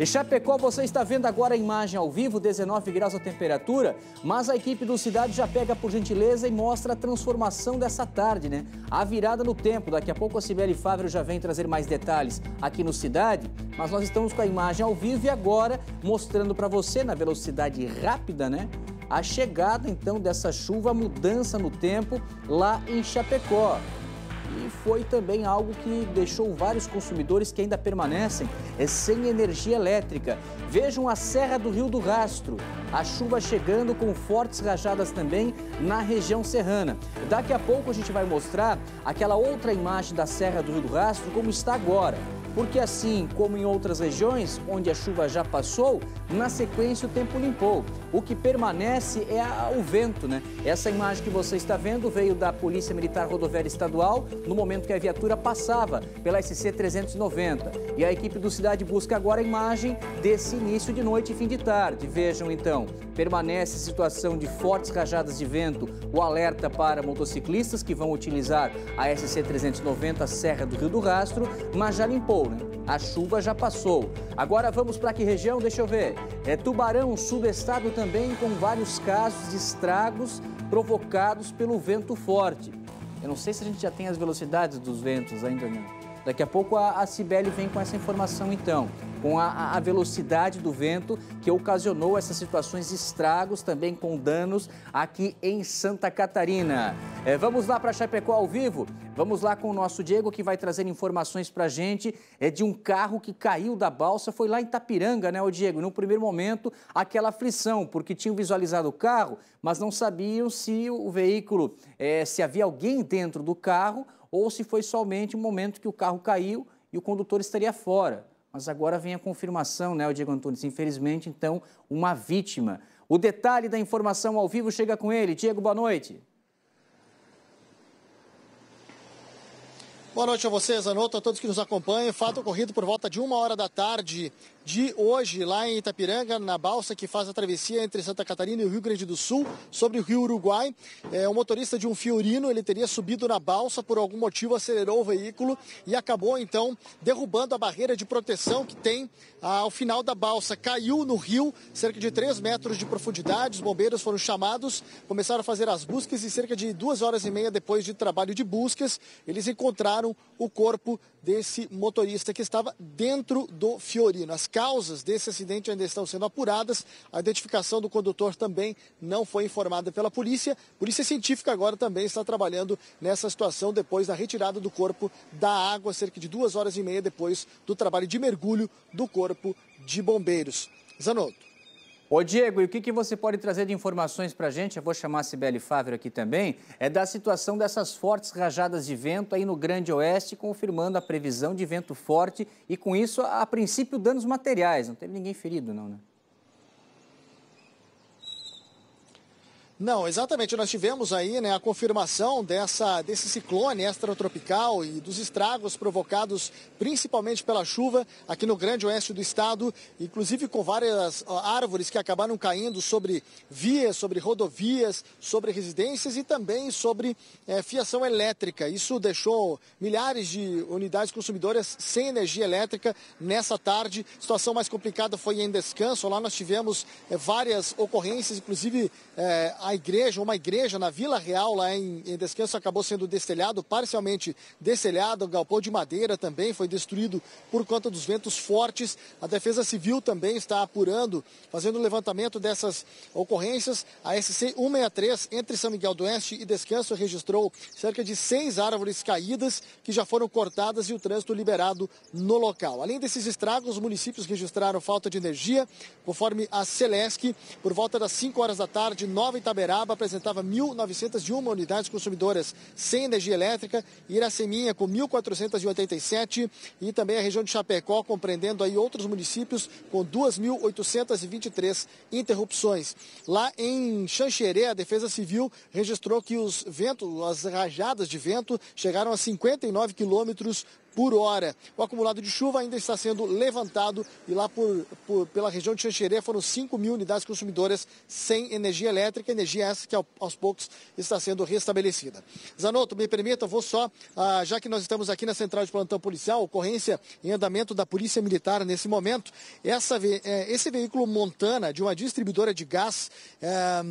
Em Chapecó, você está vendo agora a imagem ao vivo, 19 graus a temperatura, mas a equipe do Cidade já pega por gentileza e mostra a transformação dessa tarde, né? A virada no tempo, daqui a pouco a Cibele Fávero já vem trazer mais detalhes aqui no Cidade, mas nós estamos com a imagem ao vivo e agora mostrando para você, na velocidade rápida, né? A chegada, então, dessa chuva, a mudança no tempo lá em Chapecó e foi também algo que deixou vários consumidores que ainda permanecem é, sem energia elétrica. Vejam a Serra do Rio do Rastro, a chuva chegando com fortes rajadas também na região serrana. Daqui a pouco a gente vai mostrar aquela outra imagem da Serra do Rio do Rastro como está agora porque assim como em outras regiões onde a chuva já passou, na sequência o tempo limpou. O que permanece é a, o vento, né? Essa imagem que você está vendo veio da Polícia Militar Rodoviária Estadual no momento que a viatura passava pela SC 390. E a equipe do Cidade busca agora a imagem desse início de noite e fim de tarde. Vejam então, permanece situação de fortes rajadas de vento, o alerta para motociclistas que vão utilizar a SC 390 Serra do Rio do Rastro, mas já limpou passou, né? A chuva já passou. Agora vamos para que região? Deixa eu ver. É Tubarão, subestado também, com vários casos de estragos provocados pelo vento forte. Eu não sei se a gente já tem as velocidades dos ventos ainda, né? Daqui a pouco a, a Cibele vem com essa informação então com a, a velocidade do vento que ocasionou essas situações estragos, também com danos aqui em Santa Catarina. É, vamos lá para Chapecó ao vivo? Vamos lá com o nosso Diego que vai trazer informações para a gente é, de um carro que caiu da balsa, foi lá em Itapiranga, né, o Diego? No primeiro momento, aquela aflição, porque tinham visualizado o carro, mas não sabiam se o veículo, é, se havia alguém dentro do carro ou se foi somente o momento que o carro caiu e o condutor estaria fora. Mas agora vem a confirmação, né, o Diego Antunes? Infelizmente, então, uma vítima. O detalhe da informação ao vivo chega com ele. Diego, boa noite. Boa noite a vocês, Anoto, a todos que nos acompanham. Fato ocorrido por volta de uma hora da tarde de hoje, lá em Itapiranga, na balsa que faz a travessia entre Santa Catarina e o Rio Grande do Sul, sobre o Rio Uruguai. É, o motorista de um Fiorino, ele teria subido na balsa, por algum motivo acelerou o veículo e acabou, então, derrubando a barreira de proteção que tem ah, ao final da balsa. Caiu no rio, cerca de 3 metros de profundidade. Os bombeiros foram chamados, começaram a fazer as buscas e cerca de duas horas e meia depois de trabalho de buscas, eles encontraram encontraram o corpo desse motorista que estava dentro do Fiorino. As causas desse acidente ainda estão sendo apuradas. A identificação do condutor também não foi informada pela polícia. Polícia Científica agora também está trabalhando nessa situação depois da retirada do corpo da água, cerca de duas horas e meia depois do trabalho de mergulho do corpo de bombeiros. Zanotto. Ô Diego, e o que, que você pode trazer de informações para a gente? Eu vou chamar a Sibeli Fávero aqui também. É da situação dessas fortes rajadas de vento aí no Grande Oeste, confirmando a previsão de vento forte e, com isso, a princípio, danos materiais. Não teve ninguém ferido, não, né? Não, exatamente. Nós tivemos aí né, a confirmação dessa, desse ciclone extratropical e dos estragos provocados principalmente pela chuva aqui no grande oeste do estado, inclusive com várias árvores que acabaram caindo sobre vias, sobre rodovias, sobre residências e também sobre é, fiação elétrica. Isso deixou milhares de unidades consumidoras sem energia elétrica nessa tarde. A situação mais complicada foi em descanso. Lá nós tivemos é, várias ocorrências, inclusive. É, a igreja, uma igreja na Vila Real, lá em, em Descanso, acabou sendo destelhado, parcialmente destelhado. O galpão de madeira também foi destruído por conta dos ventos fortes. A Defesa Civil também está apurando, fazendo o levantamento dessas ocorrências. A SC 163, entre São Miguel do Oeste e Descanso, registrou cerca de seis árvores caídas que já foram cortadas e o trânsito liberado no local. Além desses estragos, os municípios registraram falta de energia, conforme a Celesc, por volta das 5 horas da tarde, nove Uberaba apresentava 1.901 unidades consumidoras sem energia elétrica, Iraceminha com 1.487 e também a região de Chapecó, compreendendo aí outros municípios com 2.823 interrupções. Lá em Xanxerê, a Defesa Civil registrou que os ventos, as rajadas de vento chegaram a 59 quilômetros por hora. O acumulado de chuva ainda está sendo levantado e lá por, por pela região de Xanxerê foram 5 mil unidades consumidoras sem energia elétrica, energia essa que aos poucos está sendo restabelecida. Zanotto, me permita, vou só, ah, já que nós estamos aqui na central de plantão policial, ocorrência em andamento da Polícia Militar nesse momento, essa, eh, esse veículo Montana de uma distribuidora de gás. Eh,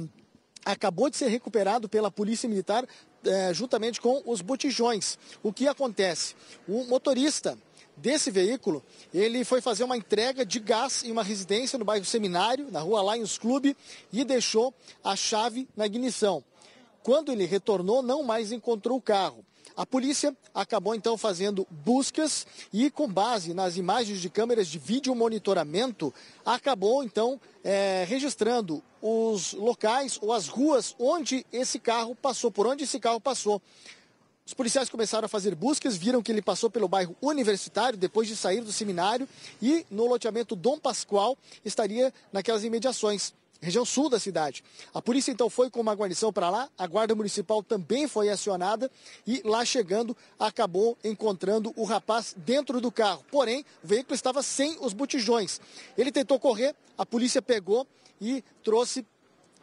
acabou de ser recuperado pela Polícia Militar é, juntamente com os botijões. O que acontece? O motorista desse veículo, ele foi fazer uma entrega de gás em uma residência no bairro Seminário, na rua Lions Clube, e deixou a chave na ignição. Quando ele retornou, não mais encontrou o carro. A polícia acabou então fazendo buscas e, com base nas imagens de câmeras de vídeo monitoramento, acabou então é, registrando os locais ou as ruas onde esse carro passou, por onde esse carro passou. Os policiais começaram a fazer buscas, viram que ele passou pelo bairro Universitário depois de sair do seminário e no loteamento Dom Pascoal estaria naquelas imediações região sul da cidade. A polícia então foi com uma guarnição para lá, a guarda municipal também foi acionada e lá chegando acabou encontrando o rapaz dentro do carro. Porém, o veículo estava sem os botijões. Ele tentou correr, a polícia pegou e trouxe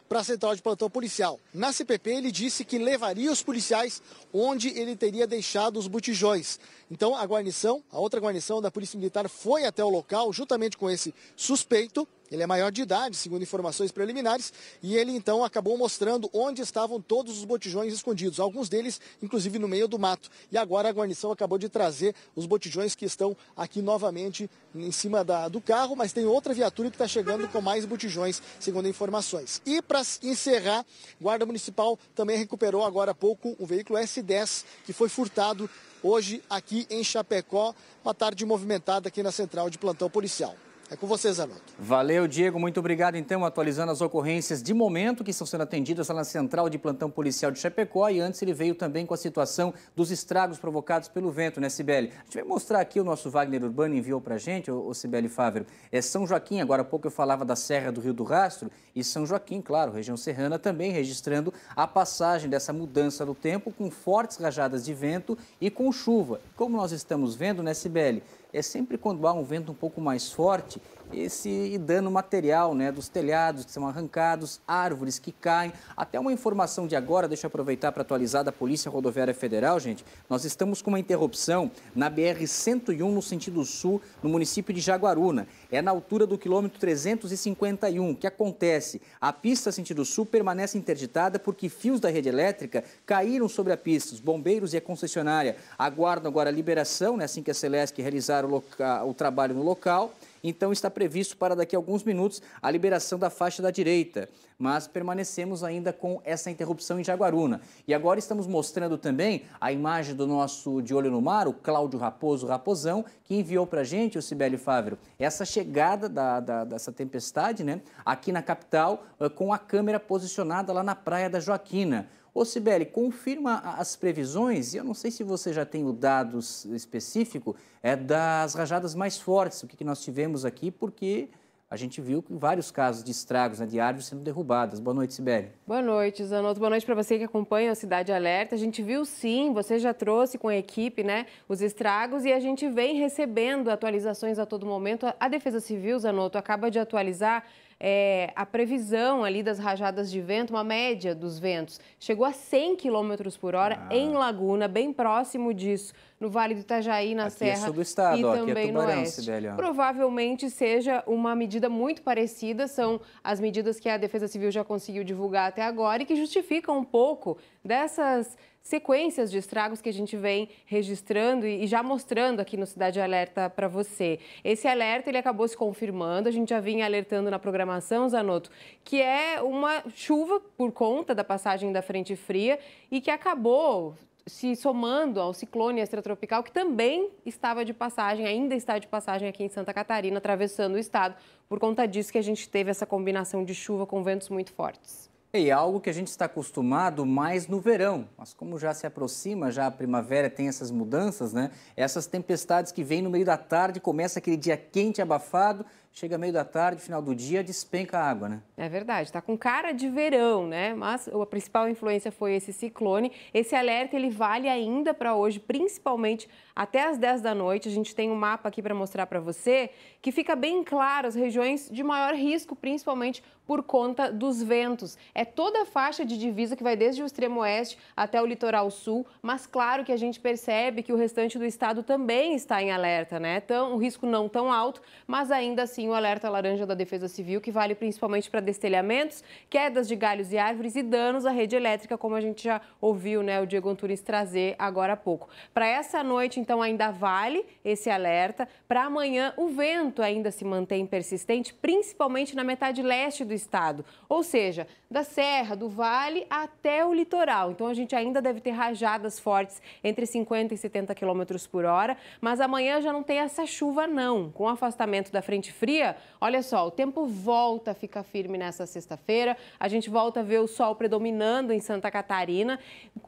para a central de plantão policial. Na CPP, ele disse que levaria os policiais onde ele teria deixado os botijões. Então, a guarnição, a outra guarnição da Polícia Militar, foi até o local, juntamente com esse suspeito, ele é maior de idade, segundo informações preliminares, e ele então acabou mostrando onde estavam todos os botijões escondidos, alguns deles inclusive no meio do mato. E agora a guarnição acabou de trazer os botijões que estão aqui novamente em cima da, do carro, mas tem outra viatura que está chegando com mais botijões, segundo informações. E para encerrar, Guarda Municipal também recuperou agora há pouco um veículo S10 que foi furtado hoje aqui em Chapecó, uma tarde movimentada aqui na central de plantão policial. É com você, Zanotto. Valeu, Diego. Muito obrigado, então, atualizando as ocorrências de momento que estão sendo atendidas lá na Central de Plantão Policial de Chapecó. E antes ele veio também com a situação dos estragos provocados pelo vento, né, Sibeli? A gente vai mostrar aqui, o nosso Wagner Urbano enviou para a gente, o Sibeli Fávero. É São Joaquim, agora há pouco eu falava da Serra do Rio do Rastro, e São Joaquim, claro, região serrana, também registrando a passagem dessa mudança do tempo com fortes rajadas de vento e com chuva. Como nós estamos vendo, né, Sibeli? é sempre quando há um vento um pouco mais forte esse dano material, né, dos telhados que são arrancados, árvores que caem. Até uma informação de agora, deixa eu aproveitar para atualizar da Polícia Rodoviária Federal, gente. Nós estamos com uma interrupção na BR 101 no sentido sul, no município de Jaguaruna. É na altura do quilômetro 351 que acontece. A pista sentido sul permanece interditada porque fios da rede elétrica caíram sobre a pista. Os bombeiros e a concessionária aguardam agora a liberação, né, assim que a Celesc realizar o, o trabalho no local então está previsto para daqui a alguns minutos a liberação da faixa da direita. Mas permanecemos ainda com essa interrupção em Jaguaruna. E agora estamos mostrando também a imagem do nosso de olho no mar, o Cláudio Raposo Raposão, que enviou para a gente, o Sibeli Fávero, essa chegada da, da, dessa tempestade né, aqui na capital eh, com a câmera posicionada lá na Praia da Joaquina. Ô Sibeli, confirma as previsões, e eu não sei se você já tem o dado específico, é das rajadas mais fortes, o que, que nós tivemos aqui, porque a gente viu vários casos de estragos né, de árvores sendo derrubadas. Boa noite, Sibeli. Boa noite, Zanotto. Boa noite para você que acompanha a Cidade Alerta. A gente viu sim, você já trouxe com a equipe né, os estragos e a gente vem recebendo atualizações a todo momento. A Defesa Civil, Zanotto, acaba de atualizar é, a previsão ali das rajadas de vento, uma média dos ventos, chegou a 100 km por hora ah. em Laguna, bem próximo disso no Vale do Itajaí, na Aqui é Serra é sul do estado, e ó, é também é Tubarão, no Oeste. Provavelmente seja uma medida muito parecida, são as medidas que a Defesa Civil já conseguiu divulgar até agora e que justificam um pouco dessas sequências de estragos que a gente vem registrando e já mostrando aqui no Cidade Alerta para você. Esse alerta ele acabou se confirmando, a gente já vinha alertando na programação, Zanotto, que é uma chuva por conta da passagem da frente fria e que acabou se somando ao ciclone extratropical, que também estava de passagem, ainda está de passagem aqui em Santa Catarina, atravessando o estado. Por conta disso que a gente teve essa combinação de chuva com ventos muito fortes. E é algo que a gente está acostumado mais no verão, mas como já se aproxima, já a primavera tem essas mudanças, né? Essas tempestades que vêm no meio da tarde, começa aquele dia quente, abafado, chega meio da tarde, final do dia, despenca a água, né? É verdade, está com cara de verão, né? Mas a principal influência foi esse ciclone. Esse alerta ele vale ainda para hoje, principalmente até as 10 da noite. A gente tem um mapa aqui para mostrar para você que fica bem claro as regiões de maior risco, principalmente por conta dos ventos. É toda a faixa de divisa que vai desde o extremo oeste até o litoral sul, mas claro que a gente percebe que o restante do estado também está em alerta, né? Então, o risco não tão alto, mas ainda assim sim o alerta laranja da Defesa Civil, que vale principalmente para destelhamentos, quedas de galhos e árvores e danos à rede elétrica, como a gente já ouviu né, o Diego Antunes trazer agora há pouco. Para essa noite, então, ainda vale esse alerta. Para amanhã, o vento ainda se mantém persistente, principalmente na metade leste do estado, ou seja, da Serra, do Vale até o litoral. Então, a gente ainda deve ter rajadas fortes entre 50 e 70 km por hora, mas amanhã já não tem essa chuva, não. Com o afastamento da frente fria, sabia? Olha só, o tempo volta a ficar firme nessa sexta-feira. A gente volta a ver o sol predominando em Santa Catarina,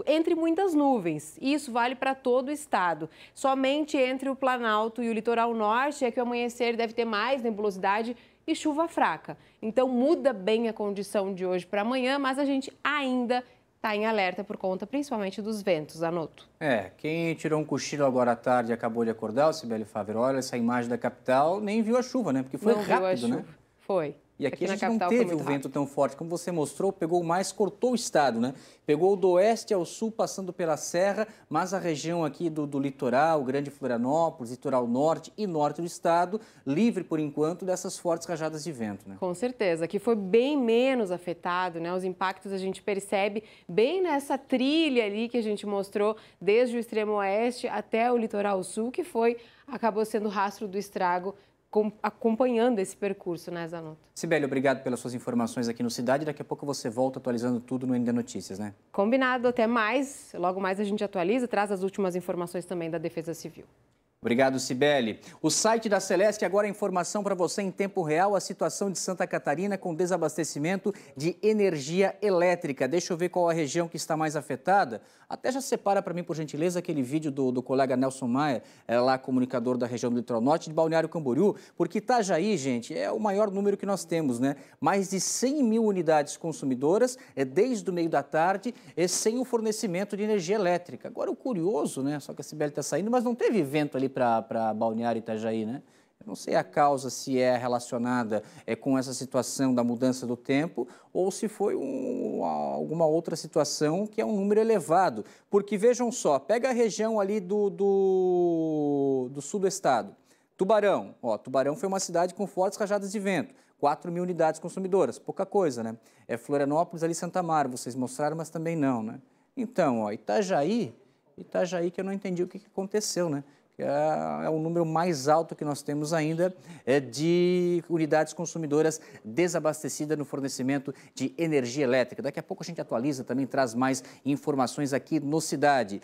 entre muitas nuvens. E Isso vale para todo o estado. Somente entre o Planalto e o litoral norte é que o amanhecer deve ter mais nebulosidade e chuva fraca. Então muda bem a condição de hoje para amanhã, mas a gente ainda está em alerta por conta principalmente dos ventos, Anoto. É, quem tirou um cochilo agora à tarde e acabou de acordar, o Sibeli Favre, olha essa imagem da capital, nem viu a chuva, né? Porque foi Não rápido, né? Foi. E aqui, aqui a gente não teve o um vento tão forte. Como você mostrou, pegou mais, cortou o estado, né? Pegou do oeste ao sul, passando pela serra, mas a região aqui do, do litoral, Grande Florianópolis, litoral norte e norte do estado, livre por enquanto dessas fortes rajadas de vento, né? Com certeza. Aqui foi bem menos afetado, né? Os impactos a gente percebe bem nessa trilha ali que a gente mostrou, desde o extremo oeste até o litoral sul, que foi acabou sendo rastro do estrago acompanhando esse percurso, né, Zanotto? Sibeli, obrigado pelas suas informações aqui no Cidade. Daqui a pouco você volta atualizando tudo no ND Notícias, né? Combinado, até mais. Logo mais a gente atualiza, traz as últimas informações também da Defesa Civil. Obrigado, Cibele. O site da Celeste agora é informação para você em tempo real a situação de Santa Catarina com desabastecimento de energia elétrica. Deixa eu ver qual a região que está mais afetada. Até já separa para mim, por gentileza, aquele vídeo do, do colega Nelson Maia, é lá comunicador da região do litoral norte de Balneário Camboriú, porque Itajaí, gente, é o maior número que nós temos, né? Mais de 100 mil unidades consumidoras é desde o meio da tarde é sem o fornecimento de energia elétrica. Agora, o curioso, né? Só que a Cibele está saindo, mas não teve vento ali para Balneário Itajaí, né? Eu não sei a causa se é relacionada é, com essa situação da mudança do tempo ou se foi um, alguma outra situação que é um número elevado. Porque vejam só, pega a região ali do, do, do sul do estado. Tubarão, ó, Tubarão foi uma cidade com fortes rajadas de vento. 4 mil unidades consumidoras, pouca coisa, né? É Florianópolis ali Santa Mara, vocês mostraram, mas também não, né? Então, ó, Itajaí, Itajaí que eu não entendi o que, que aconteceu, né? É, é o número mais alto que nós temos ainda é de unidades consumidoras desabastecidas no fornecimento de energia elétrica. Daqui a pouco a gente atualiza, também traz mais informações aqui no Cidade.